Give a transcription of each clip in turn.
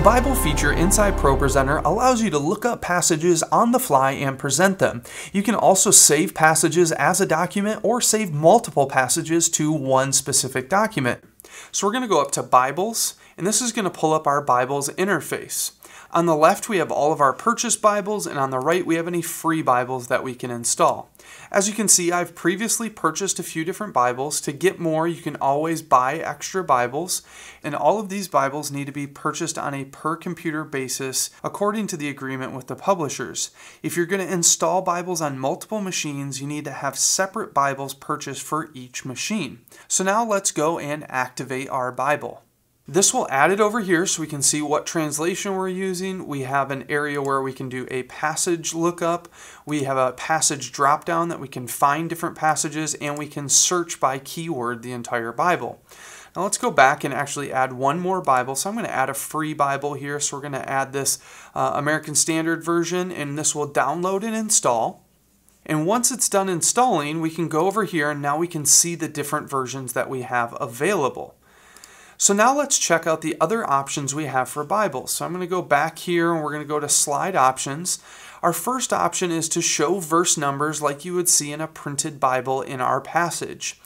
The Bible feature inside ProPresenter allows you to look up passages on the fly and present them. You can also save passages as a document or save multiple passages to one specific document. So we're going to go up to Bibles, and this is going to pull up our Bibles interface. On the left, we have all of our purchase Bibles, and on the right, we have any free Bibles that we can install. As you can see, I've previously purchased a few different Bibles. To get more, you can always buy extra Bibles, and all of these Bibles need to be purchased on a per computer basis according to the agreement with the publishers. If you're going to install Bibles on multiple machines, you need to have separate Bibles purchased for each machine. So now let's go and activate our Bible. This will add it over here so we can see what translation we're using. We have an area where we can do a passage lookup. We have a passage dropdown that we can find different passages and we can search by keyword the entire Bible. Now let's go back and actually add one more Bible. So I'm going to add a free Bible here. So we're going to add this uh, American Standard Version and this will download and install. And once it's done installing, we can go over here and now we can see the different versions that we have available. So now let's check out the other options we have for Bibles. So I'm going to go back here and we're going to go to slide options. Our first option is to show verse numbers like you would see in a printed Bible in our passage.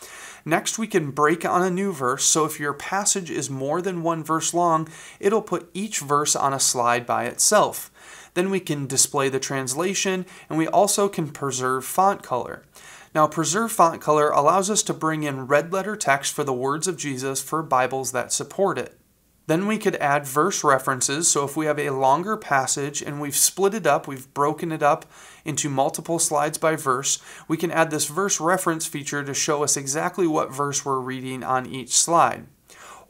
Next, we can break on a new verse, so if your passage is more than one verse long, it'll put each verse on a slide by itself. Then we can display the translation, and we also can preserve font color. Now, Preserve Font Color allows us to bring in red letter text for the words of Jesus for Bibles that support it. Then we could add verse references, so if we have a longer passage and we've split it up, we've broken it up into multiple slides by verse, we can add this verse reference feature to show us exactly what verse we're reading on each slide.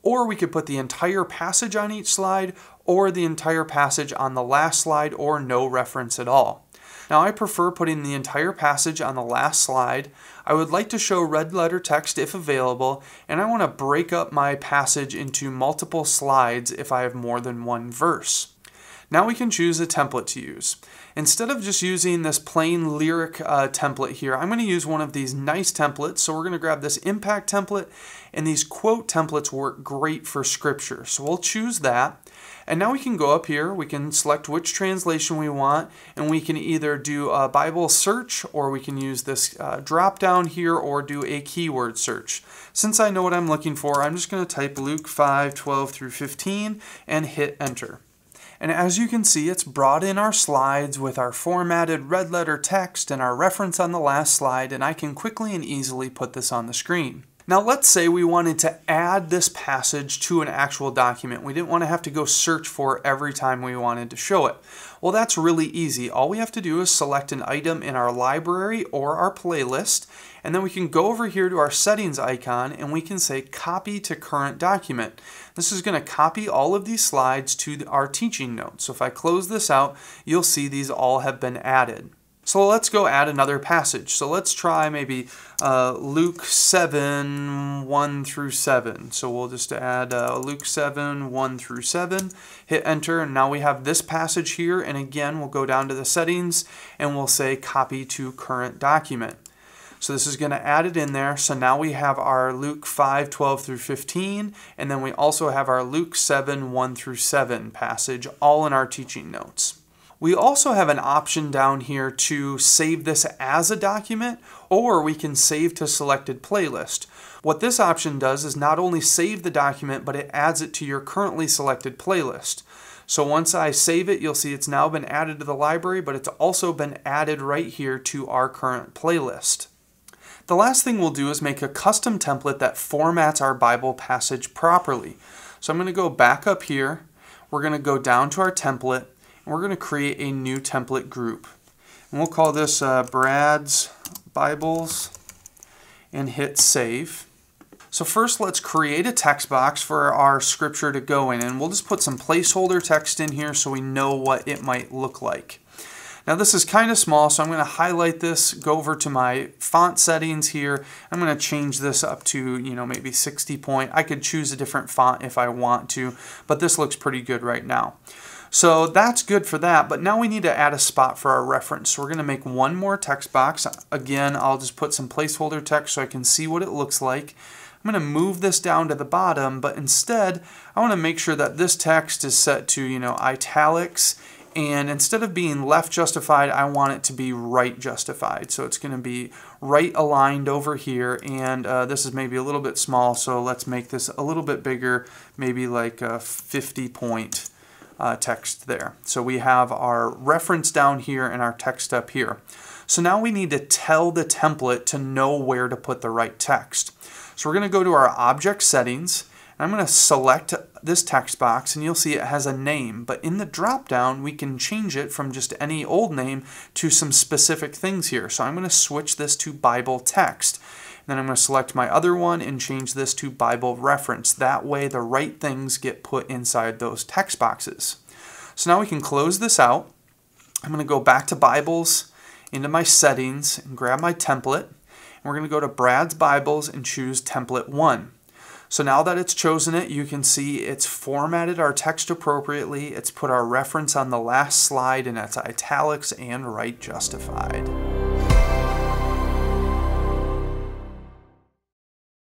Or we could put the entire passage on each slide, or the entire passage on the last slide, or no reference at all. Now I prefer putting the entire passage on the last slide. I would like to show red letter text if available, and I want to break up my passage into multiple slides if I have more than one verse. Now we can choose a template to use. Instead of just using this plain lyric uh, template here, I'm going to use one of these nice templates. So we're going to grab this impact template, and these quote templates work great for scripture. So we'll choose that. And now we can go up here, we can select which translation we want, and we can either do a Bible search or we can use this uh, drop down here or do a keyword search. Since I know what I'm looking for, I'm just going to type Luke 5, 12 through 15 and hit enter. And as you can see, it's brought in our slides with our formatted red letter text and our reference on the last slide, and I can quickly and easily put this on the screen. Now let's say we wanted to add this passage to an actual document. We didn't want to have to go search for it every time we wanted to show it. Well, that's really easy. All we have to do is select an item in our library or our playlist, and then we can go over here to our settings icon and we can say copy to current document. This is going to copy all of these slides to our teaching notes. So if I close this out, you'll see these all have been added. So let's go add another passage. So let's try maybe uh, Luke 7, 1 through 7. So we'll just add uh, Luke 7, 1 through 7, hit enter, and now we have this passage here. And again, we'll go down to the settings and we'll say copy to current document. So this is going to add it in there. So now we have our Luke 5, 12 through 15, and then we also have our Luke 7, 1 through 7 passage all in our teaching notes. We also have an option down here to save this as a document or we can save to selected playlist. What this option does is not only save the document but it adds it to your currently selected playlist. So once I save it, you'll see it's now been added to the library, but it's also been added right here to our current playlist. The last thing we'll do is make a custom template that formats our Bible passage properly. So I'm going to go back up here. We're going to go down to our template. And we're going to create a new template group. And we'll call this uh, Brad's Bibles and hit save. So first let's create a text box for our scripture to go in and we'll just put some placeholder text in here so we know what it might look like. Now this is kind of small so I'm going to highlight this, go over to my font settings here. I'm going to change this up to you know maybe 60 point. I could choose a different font if I want to but this looks pretty good right now. So that's good for that, but now we need to add a spot for our reference. So we're gonna make one more text box. Again, I'll just put some placeholder text so I can see what it looks like. I'm gonna move this down to the bottom, but instead, I wanna make sure that this text is set to, you know, italics, and instead of being left justified, I want it to be right justified. So it's gonna be right aligned over here, and uh, this is maybe a little bit small, so let's make this a little bit bigger, maybe like a 50 point uh, text there. So we have our reference down here and our text up here. So now we need to tell the template to know where to put the right text. So we're going to go to our object settings and I'm going to select this text box and you'll see it has a name but in the dropdown, we can change it from just any old name to some specific things here. So I'm going to switch this to Bible text then I'm going to select my other one and change this to Bible reference. That way the right things get put inside those text boxes. So now we can close this out. I'm going to go back to Bibles, into my settings, and grab my template. And we're going to go to Brad's Bibles and choose template 1. So now that it's chosen it, you can see it's formatted our text appropriately, it's put our reference on the last slide, and it's italics and right justified.